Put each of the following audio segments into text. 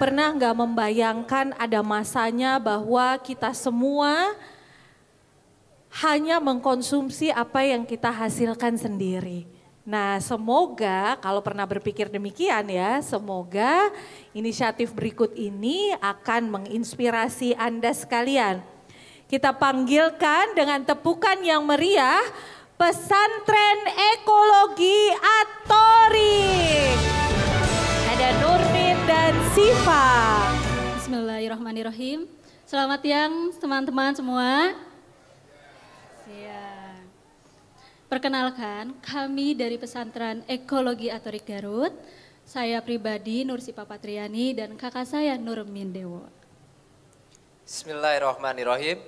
pernah nggak membayangkan ada masanya bahwa kita semua hanya mengkonsumsi apa yang kita hasilkan sendiri. Nah, semoga kalau pernah berpikir demikian ya, semoga inisiatif berikut ini akan menginspirasi Anda sekalian. Kita panggilkan dengan tepukan yang meriah Pesantren Ekologi Atori. Siva. Bismillahirrahmanirrahim. Selamat siang teman-teman semua. Siang. Perkenalkan, kami dari pesantren Ekologi Atorik Garut. Saya pribadi Nur Sipa Patriani dan kakak saya Nur Mindewo. Bismillahirrahmanirrahim.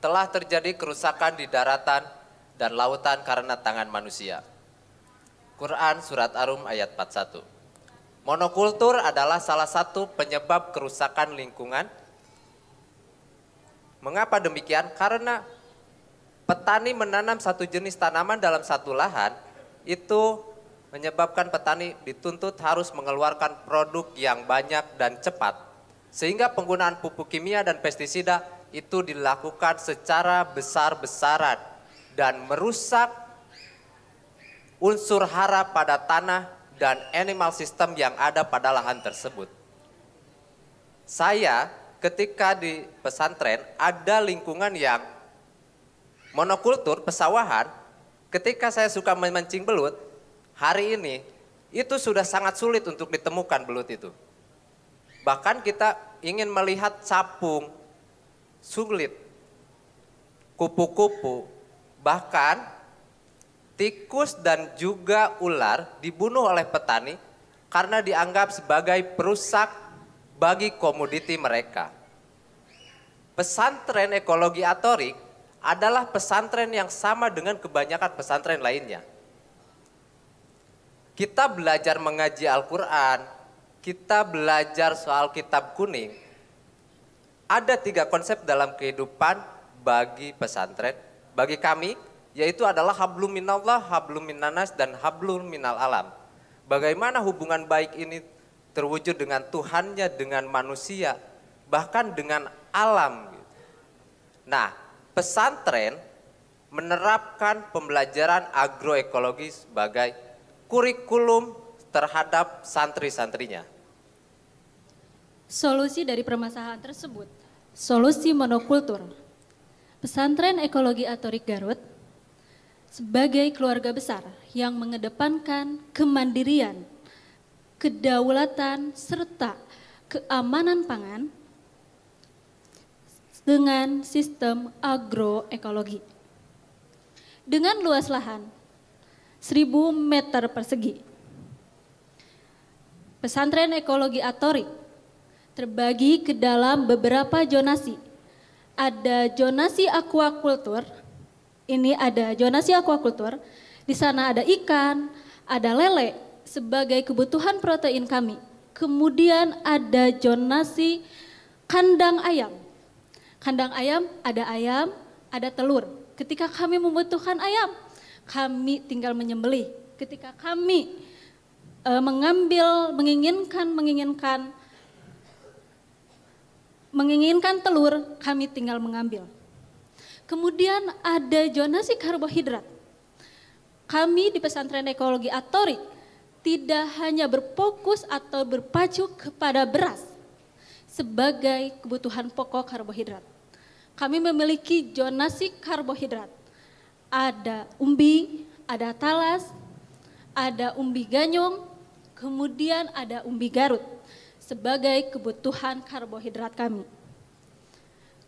Telah terjadi kerusakan di daratan dan lautan karena tangan manusia. Quran Surat Arum ayat 41. Monokultur adalah salah satu penyebab kerusakan lingkungan. Mengapa demikian? Karena petani menanam satu jenis tanaman dalam satu lahan itu menyebabkan petani dituntut harus mengeluarkan produk yang banyak dan cepat. Sehingga penggunaan pupuk kimia dan pestisida itu dilakukan secara besar-besaran dan merusak unsur hara pada tanah dan animal system yang ada pada lahan tersebut. Saya ketika di pesantren ada lingkungan yang monokultur, pesawahan, ketika saya suka memancing belut, hari ini itu sudah sangat sulit untuk ditemukan belut itu. Bahkan kita ingin melihat capung, sulit, kupu-kupu, bahkan tikus dan juga ular dibunuh oleh petani karena dianggap sebagai perusak bagi komoditi mereka. Pesantren ekologi atorik adalah pesantren yang sama dengan kebanyakan pesantren lainnya. Kita belajar mengaji Al-Quran, kita belajar soal kitab kuning. Ada tiga konsep dalam kehidupan bagi pesantren, bagi kami yaitu adalah hablum minallah, hablum minanas, dan hablum minal alam. Bagaimana hubungan baik ini terwujud dengan Tuhannya, dengan manusia, bahkan dengan alam. Nah, pesantren menerapkan pembelajaran agroekologi sebagai kurikulum terhadap santri-santrinya. Solusi dari permasalahan tersebut, solusi monokultur. Pesantren Ekologi Atorik Garut sebagai keluarga besar yang mengedepankan kemandirian, kedaulatan, serta keamanan pangan dengan sistem agroekologi. Dengan luas lahan 1000 meter persegi, pesantren ekologi Atorik terbagi ke dalam beberapa jonasi. Ada jonasi aquaculture ini ada Jonasi aquaculture, di sana ada ikan, ada lele sebagai kebutuhan protein kami. Kemudian ada Jonasi kandang ayam. Kandang ayam ada ayam, ada telur. Ketika kami membutuhkan ayam, kami tinggal menyembelih. Ketika kami e, mengambil, menginginkan, menginginkan, menginginkan telur, kami tinggal mengambil. Kemudian ada jonasi karbohidrat. Kami di pesantren ekologi atorik tidak hanya berfokus atau berpacu kepada beras sebagai kebutuhan pokok karbohidrat. Kami memiliki jonasi karbohidrat. Ada umbi, ada talas, ada umbi ganyong, kemudian ada umbi garut sebagai kebutuhan karbohidrat kami.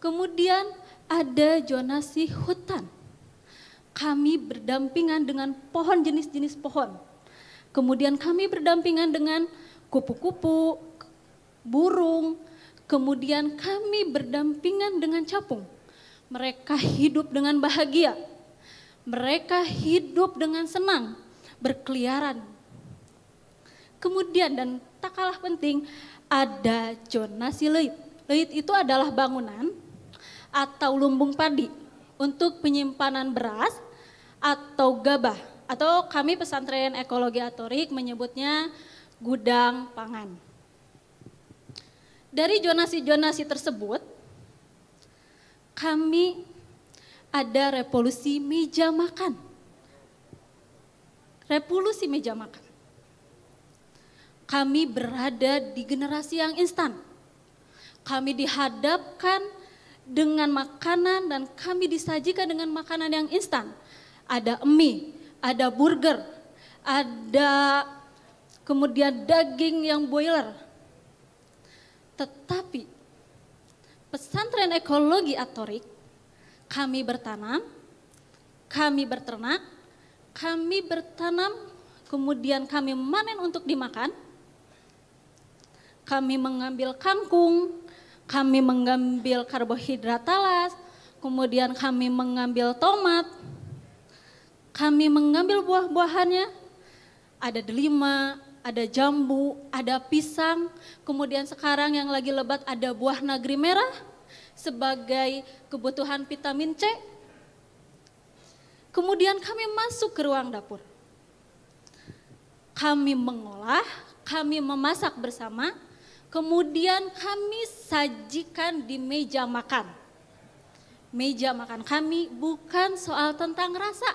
Kemudian ada jonasi hutan. Kami berdampingan dengan pohon jenis-jenis pohon. Kemudian kami berdampingan dengan kupu-kupu, burung, kemudian kami berdampingan dengan capung. Mereka hidup dengan bahagia. Mereka hidup dengan senang, berkeliaran. Kemudian dan tak kalah penting ada jonasi leit. Leit itu adalah bangunan atau lumbung padi untuk penyimpanan beras atau gabah atau kami pesantren ekologi atorik menyebutnya gudang pangan. Dari jonasi-jonasi tersebut kami ada revolusi meja makan. Revolusi meja makan kami berada di generasi yang instan. Kami dihadapkan dengan makanan dan kami disajikan dengan makanan yang instan. Ada mie, ada burger, ada kemudian daging yang boiler. Tetapi pesantren ekologi atorik kami bertanam, kami berternak, kami bertanam, kemudian kami manen untuk dimakan. Kami mengambil kangkung, kami mengambil karbohidrat talas, kemudian kami mengambil tomat, kami mengambil buah-buahannya, ada delima, ada jambu, ada pisang, kemudian sekarang yang lagi lebat ada buah nagri merah sebagai kebutuhan vitamin C. Kemudian kami masuk ke ruang dapur. Kami mengolah, kami memasak bersama, Kemudian kami sajikan di meja makan. Meja makan kami bukan soal tentang rasa,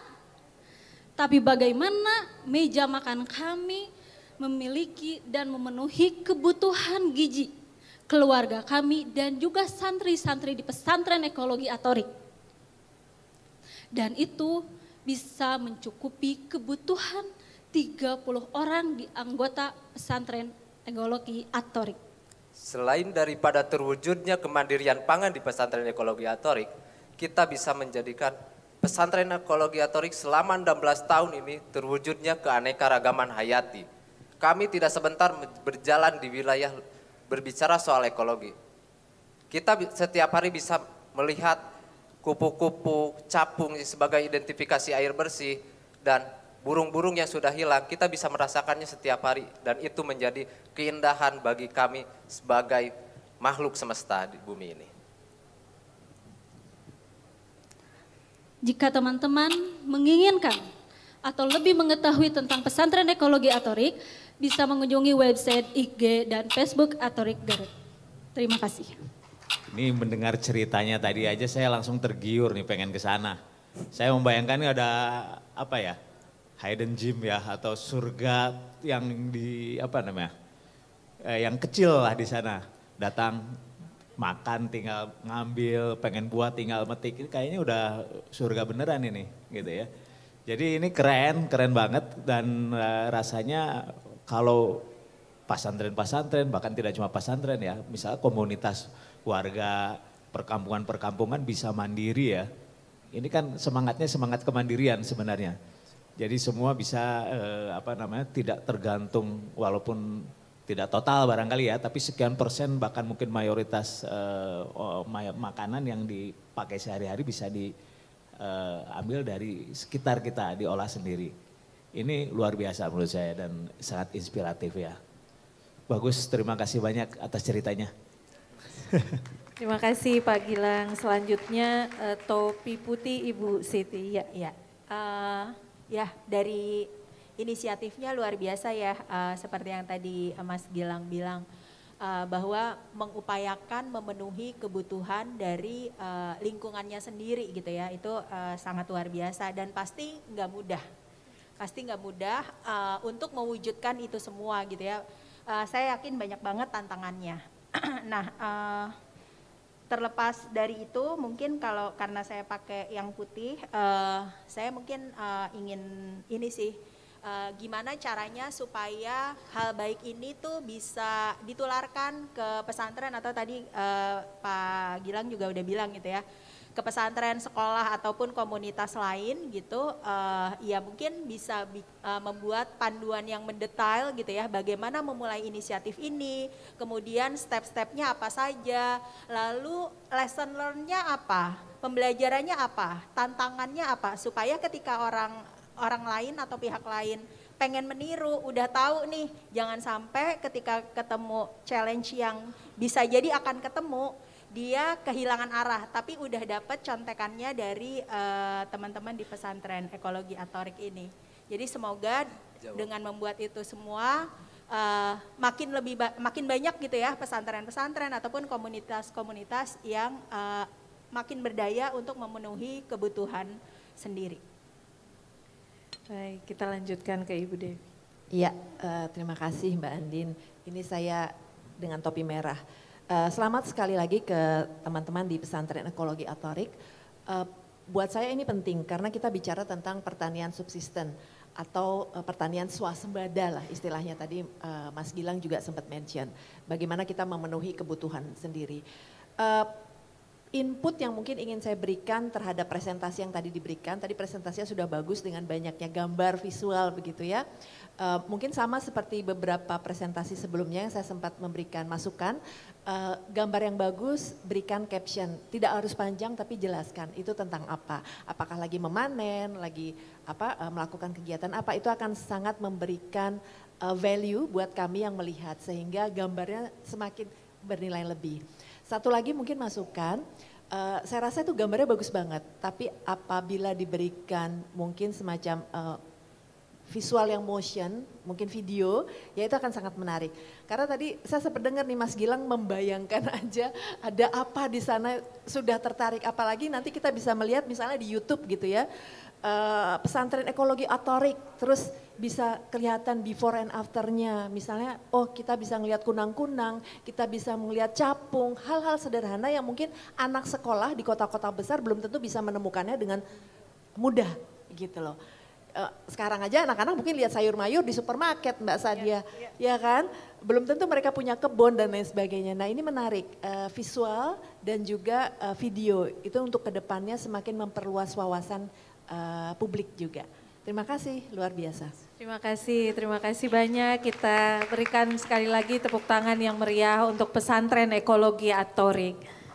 tapi bagaimana meja makan kami memiliki dan memenuhi kebutuhan gizi keluarga kami dan juga santri-santri di pesantren ekologi atorik. Dan itu bisa mencukupi kebutuhan 30 orang di anggota pesantren ekologi atorik. Selain daripada terwujudnya kemandirian pangan di pesantren ekologi atorik, kita bisa menjadikan pesantren ekologi atorik selama 16 tahun ini terwujudnya keanekaragaman hayati. Kami tidak sebentar berjalan di wilayah berbicara soal ekologi. Kita setiap hari bisa melihat kupu-kupu, capung sebagai identifikasi air bersih dan burung-burung yang sudah hilang, kita bisa merasakannya setiap hari dan itu menjadi keindahan bagi kami sebagai makhluk semesta di bumi ini. Jika teman-teman menginginkan atau lebih mengetahui tentang pesantren ekologi Atorik, bisa mengunjungi website IG dan Facebook Atorik Garut. Terima kasih. Ini mendengar ceritanya tadi aja saya langsung tergiur nih pengen ke sana. Saya membayangkan ini ada apa ya? hidden gym ya atau surga yang di apa namanya eh, yang kecil lah di sana datang makan tinggal ngambil pengen buat tinggal metik ini kayaknya udah surga beneran ini gitu ya jadi ini keren keren banget dan eh, rasanya kalau pasantren-pasantren bahkan tidak cuma pasantren ya misal komunitas warga perkampungan-perkampungan bisa mandiri ya ini kan semangatnya semangat kemandirian sebenarnya jadi semua bisa eh, apa namanya tidak tergantung walaupun tidak total barangkali ya, tapi sekian persen bahkan mungkin mayoritas eh, makanan yang dipakai sehari-hari bisa diambil eh, dari sekitar kita diolah sendiri. Ini luar biasa menurut saya dan sangat inspiratif ya. Bagus, terima kasih banyak atas ceritanya. Terima kasih Pak Gilang. Selanjutnya eh, topi putih Ibu Siti. Ya, ya. Uh, Ya, dari inisiatifnya luar biasa ya, uh, seperti yang tadi eh, Mas Gilang bilang uh, bahwa mengupayakan memenuhi kebutuhan dari uh, lingkungannya sendiri gitu ya, itu uh, sangat luar biasa dan pasti nggak mudah, pasti nggak mudah uh, untuk mewujudkan itu semua gitu ya. Uh, saya yakin banyak banget tantangannya. nah. Uh, terlepas dari itu mungkin kalau karena saya pakai yang putih uh, saya mungkin uh, ingin ini sih uh, gimana caranya supaya hal baik ini tuh bisa ditularkan ke pesantren atau tadi uh, Pak Gilang juga udah bilang gitu ya ke pesantren sekolah ataupun komunitas lain gitu uh, ya mungkin bisa bi uh, membuat panduan yang mendetail gitu ya bagaimana memulai inisiatif ini kemudian step-stepnya apa saja lalu lesson learn-nya apa pembelajarannya apa tantangannya apa supaya ketika orang orang lain atau pihak lain pengen meniru, udah tahu nih, jangan sampai ketika ketemu challenge yang bisa jadi akan ketemu, dia kehilangan arah tapi udah dapat contekannya dari uh, teman-teman di pesantren ekologi atorik ini. Jadi semoga dengan membuat itu semua uh, makin lebih ba makin banyak gitu ya pesantren-pesantren ataupun komunitas-komunitas yang uh, makin berdaya untuk memenuhi kebutuhan sendiri. Baik, kita lanjutkan ke Ibu Dewi. Iya, uh, terima kasih Mbak Andin. Ini saya dengan topi merah Eh, selamat sekali lagi ke teman-teman di pesantren ekologi atorik. Uh, buat saya ini penting karena kita bicara tentang pertanian subsisten atau uh, pertanian swasembada lah istilahnya tadi uh, Mas Gilang juga sempat mention. Bagaimana kita memenuhi kebutuhan sendiri. Uh, input yang mungkin ingin saya berikan terhadap presentasi yang tadi diberikan. Tadi presentasinya sudah bagus dengan banyaknya gambar visual begitu ya. E, mungkin sama seperti beberapa presentasi sebelumnya yang saya sempat memberikan masukan. Uh, gambar yang bagus, berikan caption. Tidak harus panjang tapi jelaskan itu tentang apa. Apakah lagi memanen, lagi apa uh, melakukan kegiatan apa itu akan sangat memberikan uh, value buat kami yang melihat sehingga gambarnya semakin bernilai lebih. Satu lagi mungkin masukan, uh, saya rasa itu gambarnya bagus banget, tapi apabila diberikan mungkin semacam uh, visual yang motion, mungkin video, ya itu akan sangat menarik. Karena tadi saya sempat dengar nih Mas Gilang membayangkan aja ada apa di sana sudah tertarik. Apalagi nanti kita bisa melihat misalnya di YouTube gitu ya, eh, pesantren ekologi atorik, terus bisa kelihatan before and afternya. Misalnya, oh kita bisa melihat kunang-kunang, kita bisa melihat capung, hal-hal sederhana yang mungkin anak sekolah di kota-kota besar belum tentu bisa menemukannya dengan mudah gitu loh. Eh, sekarang aja anak-anak mungkin lihat sayur mayur di supermarket Mbak iya, Sadia, ya, ya. ya kan? Belum tentu mereka punya kebun dan lain sebagainya. Nah ini menarik, uh, visual dan juga uh, video itu untuk kedepannya semakin memperluas wawasan uh, publik juga. Terima kasih, luar biasa. Terima kasih, terima kasih banyak. Kita berikan sekali lagi tepuk tangan yang meriah untuk pesantren ekologi atorik.